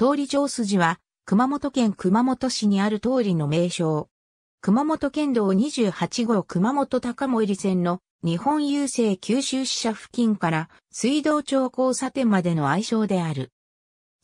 通り上筋は、熊本県熊本市にある通りの名称。熊本県道28号熊本高森線の日本郵政九州支社付近から水道町交差点までの愛称である。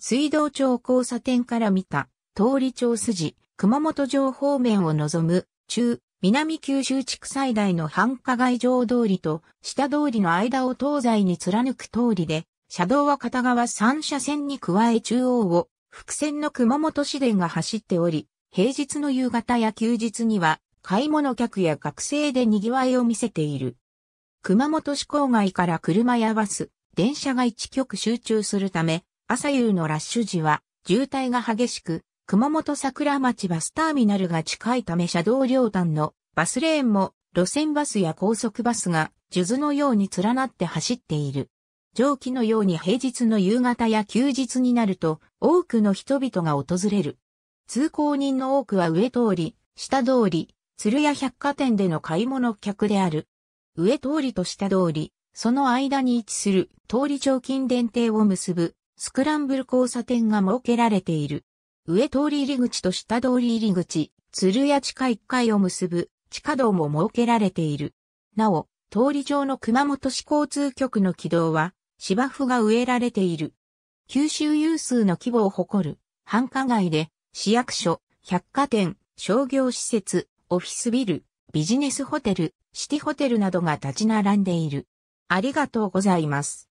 水道町交差点から見た通り町筋、熊本城方面を望む中、南九州地区最大の繁華街上通りと下通りの間を東西に貫く通りで、車道は片側3車線に加え中央を、伏線の熊本市電が走っており、平日の夕方や休日には、買い物客や学生で賑わいを見せている。熊本市郊外から車やバス、電車が一極集中するため、朝夕のラッシュ時は渋滞が激しく、熊本桜町バスターミナルが近いため車道両端のバスレーンも路線バスや高速バスが数珠のように連なって走っている。上記のように平日の夕方や休日になると多くの人々が訪れる。通行人の多くは上通り、下通り、鶴屋百貨店での買い物客である。上通りと下通り、その間に位置する通り町近電停を結ぶスクランブル交差点が設けられている。上通り入り口と下通り入り口、鶴屋地下1階を結ぶ地下道も設けられている。なお、通り上の熊本市交通局の軌道は芝生が植えられている。九州有数の規模を誇る繁華街で市役所、百貨店、商業施設、オフィスビル、ビジネスホテル、シティホテルなどが立ち並んでいる。ありがとうございます。